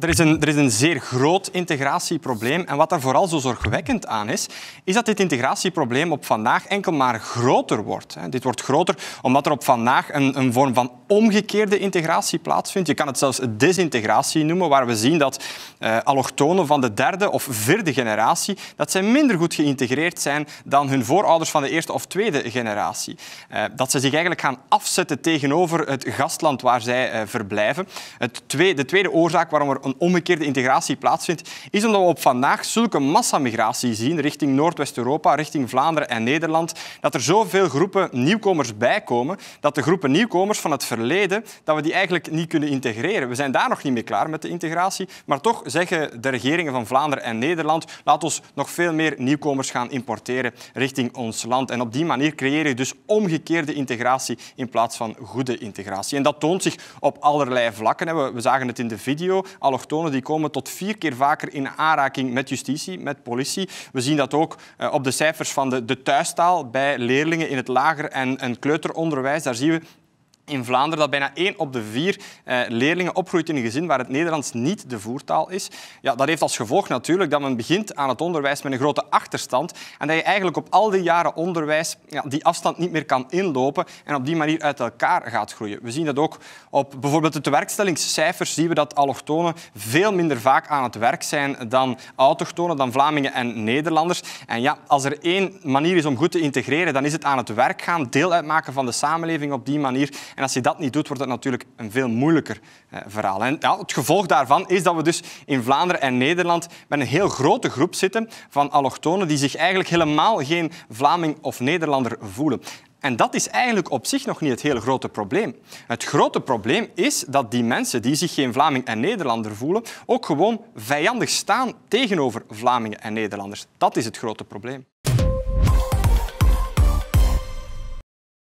Er is, een, er is een zeer groot integratieprobleem. En wat daar vooral zo zorgwekkend aan is, is dat dit integratieprobleem op vandaag enkel maar groter wordt. Dit wordt groter omdat er op vandaag een, een vorm van omgekeerde integratie plaatsvindt. Je kan het zelfs desintegratie noemen, waar we zien dat eh, allochtonen van de derde of vierde generatie dat zij minder goed geïntegreerd zijn dan hun voorouders van de eerste of tweede generatie. Eh, dat ze zich eigenlijk gaan afzetten tegenover het gastland waar zij eh, verblijven. Het de tweede oorzaak waarom er een omgekeerde integratie plaatsvindt, is omdat we op vandaag zulke massamigratie zien richting Noordwest-Europa, richting Vlaanderen en Nederland, dat er zoveel groepen nieuwkomers bijkomen, dat de groepen nieuwkomers van het verleden, dat we die eigenlijk niet kunnen integreren. We zijn daar nog niet mee klaar met de integratie, maar toch zeggen de regeringen van Vlaanderen en Nederland, laat ons nog veel meer nieuwkomers gaan importeren richting ons land. En op die manier creëer je dus omgekeerde integratie in plaats van goede integratie. En dat toont zich op allerlei vlakken. We zagen het in de video, die komen tot vier keer vaker in aanraking met justitie, met politie. We zien dat ook eh, op de cijfers van de, de thuistaal bij leerlingen in het lager en, en kleuteronderwijs. Daar zien we in Vlaanderen dat bijna één op de vier eh, leerlingen opgroeit in een gezin waar het Nederlands niet de voertaal is. Ja, dat heeft als gevolg natuurlijk dat men begint aan het onderwijs met een grote achterstand en dat je eigenlijk op al die jaren onderwijs ja, die afstand niet meer kan inlopen en op die manier uit elkaar gaat groeien. We zien dat ook op bijvoorbeeld de tewerkstellingscijfers zien we dat allochtonen veel minder vaak aan het werk zijn dan autochtonen, dan Vlamingen en Nederlanders. En ja, als er één manier is om goed te integreren, dan is het aan het werk gaan, deel uitmaken van de samenleving op die manier en als je dat niet doet, wordt dat natuurlijk een veel moeilijker eh, verhaal. En ja, het gevolg daarvan is dat we dus in Vlaanderen en Nederland met een heel grote groep zitten van allochtonen die zich eigenlijk helemaal geen Vlaming of Nederlander voelen. En dat is eigenlijk op zich nog niet het hele grote probleem. Het grote probleem is dat die mensen die zich geen Vlaming en Nederlander voelen, ook gewoon vijandig staan tegenover Vlamingen en Nederlanders. Dat is het grote probleem.